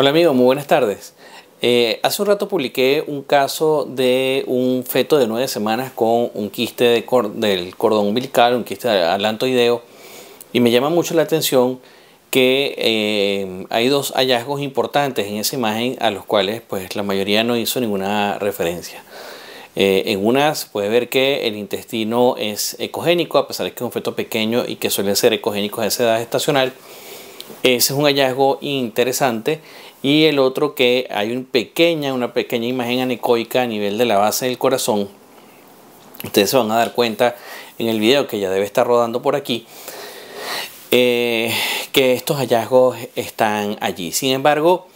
Hola amigo, muy buenas tardes. Eh, hace un rato publiqué un caso de un feto de nueve semanas con un quiste del cordón umbilical, un quiste alantoideo, y me llama mucho la atención que eh, hay dos hallazgos importantes en esa imagen a los cuales pues la mayoría no hizo ninguna referencia. Eh, en unas puede ver que el intestino es ecogénico, a pesar de que es un feto pequeño y que suelen ser ecogénicos a esa edad estacional. Ese es un hallazgo interesante. Y el otro que hay una pequeña, una pequeña imagen anecoica a nivel de la base del corazón. Ustedes se van a dar cuenta en el video que ya debe estar rodando por aquí. Eh, que estos hallazgos están allí. Sin embargo,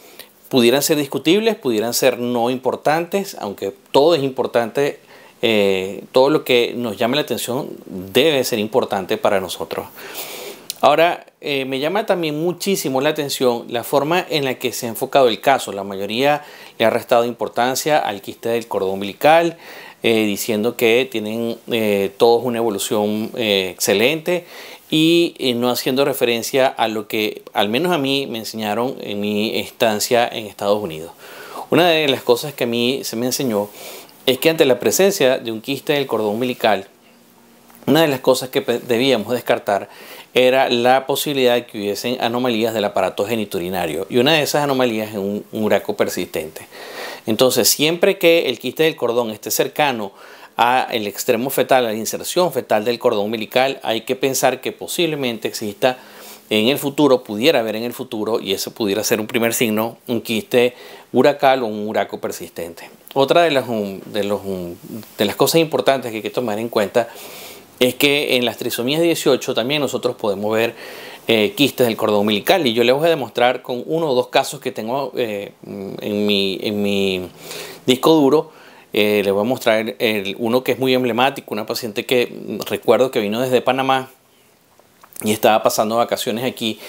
pudieran ser discutibles, pudieran ser no importantes, aunque todo es importante, eh, todo lo que nos llame la atención debe ser importante para nosotros. Ahora, eh, me llama también muchísimo la atención la forma en la que se ha enfocado el caso. La mayoría le ha restado importancia al quiste del cordón umbilical, eh, diciendo que tienen eh, todos una evolución excelente y no haciendo referencia a lo que al menos a mí me enseñaron en mi estancia en Estados Unidos. Una de las cosas que a mí se me enseñó es que ante la presencia de un quiste del cordón umbilical, una de las cosas que debíamos descartar era la posibilidad de que hubiesen anomalías del aparato geniturinario y una de esas anomalías es un, huraco persistente. Entonces, siempre que el quiste del cordón esté cercano al extremo fetal, a la inserción fetal del cordón umbilical, hay que pensar que posiblemente exista en el futuro, pudiera haber en el futuro, y eso pudiera ser un primer signo, un quiste uracal o un huraco persistente. Otra de las, um, de um, de las cosas importantes que hay que tomar en cuenta es que en las trisomías 18 también nosotros podemos ver eh, quistes del cordón umbilical y yo les voy a demostrar con uno o dos casos que tengo eh, en, mi, disco duro. Le eh, les voy a mostrar el, uno que es muy emblemático, una paciente que recuerdo que vino desde Panamá y estaba pasando vacaciones aquí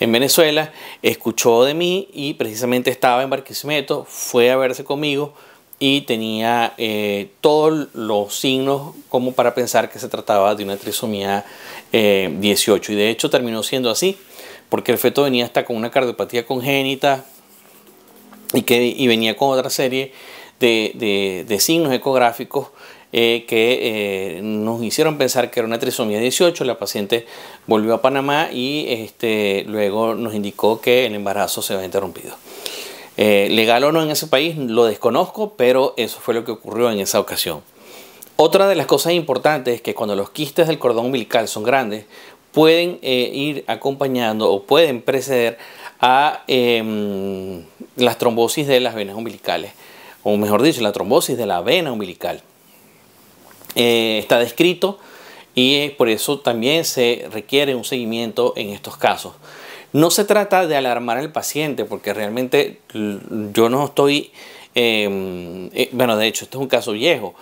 en Venezuela, escuchó de mí y precisamente estaba en Barquisimeto, fue a verse conmigo y tenía eh, todos los signos como para pensar que se trataba de una trisomía 18 eh, y de hecho terminó siendo así porque el feto venía hasta con una cardiopatía congénita y, que, venía con otra serie de, signos ecográficos eh, que nos hicieron pensar que era una trisomía 18. La paciente volvió a Panamá y este, luego nos indicó que el embarazo se había interrumpido. Eh, legal o no en ese país, lo desconozco, pero eso fue lo que ocurrió en esa ocasión. Otra de las cosas importantes es que cuando los quistes del cordón umbilical son grandes, pueden eh, ir acompañando o pueden preceder a em, las trombosis de las venas umbilicales, o mejor dicho, la trombosis de la vena umbilical. Eh, está descrito y por eso también se requiere un seguimiento en estos casos. No se trata de alarmar al paciente, porque realmente yo no estoy, em, eh, bueno, de hecho, esto es un caso viejo,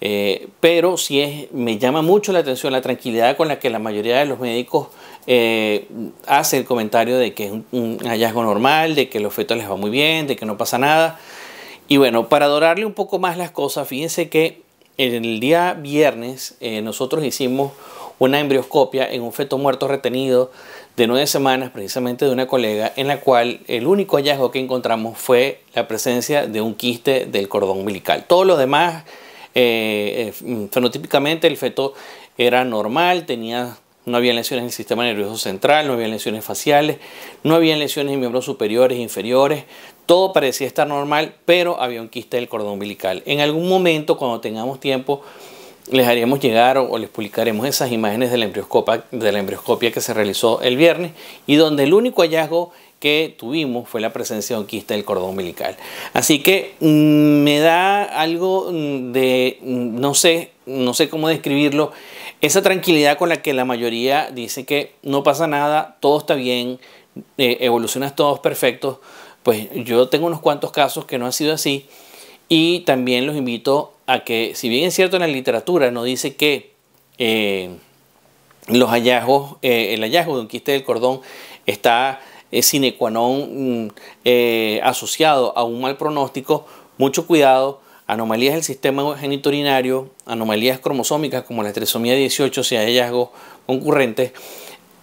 eh, pero sí es, me llama mucho la atención la tranquilidad con la que la mayoría de los médicos eh, hace el comentario de que es un, hallazgo normal, de que los fetos les va muy bien, de que no pasa nada. Y bueno, para adorarle un poco más las cosas, fíjense que el día viernes nosotros hicimos una embrioscopia en un feto muerto retenido de nueve semanas precisamente de una colega en la cual el único hallazgo que encontramos fue la presencia de un quiste del cordón umbilical. Todo lo demás, eh, eh, fenotípicamente el feto era normal, tenía, no había lesiones en el sistema nervioso central, no había lesiones faciales, no había lesiones en miembros superiores, e inferiores, todo parecía estar normal, pero había un quiste del cordón umbilical. En algún momento, cuando tengamos tiempo, les haremos llegar o, les publicaremos esas imágenes de la, embrioscopia, de la que se realizó el viernes y donde el único hallazgo que tuvimos fue la presencia de un quiste del cordón umbilical. Así que mm, me da algo mm, de, mm, no sé, no sé cómo describirlo, esa tranquilidad con la que la mayoría dice que no pasa nada, todo está bien, evoluciona eh, evolucionas todos perfectos. Pues yo tengo unos cuantos casos que no han sido así y también los invito a, a que, si bien es cierto en la literatura, nos dice que eh, los hallazgos, eh, el hallazgo de un quiste del cordón está eh, sine qua non mm, asociado a un mal pronóstico, mucho cuidado, anomalías del sistema genitorinario, anomalías cromosómicas como la trisomía 18, si hay hallazgos concurrentes,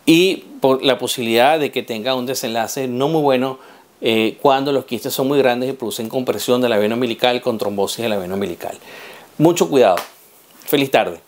y por la posibilidad de que tenga un desenlace no muy bueno eh, cuando los quistes son muy grandes y producen compresión de la vena umbilical con trombosis de la vena umbilical. Mucho cuidado. Feliz tarde.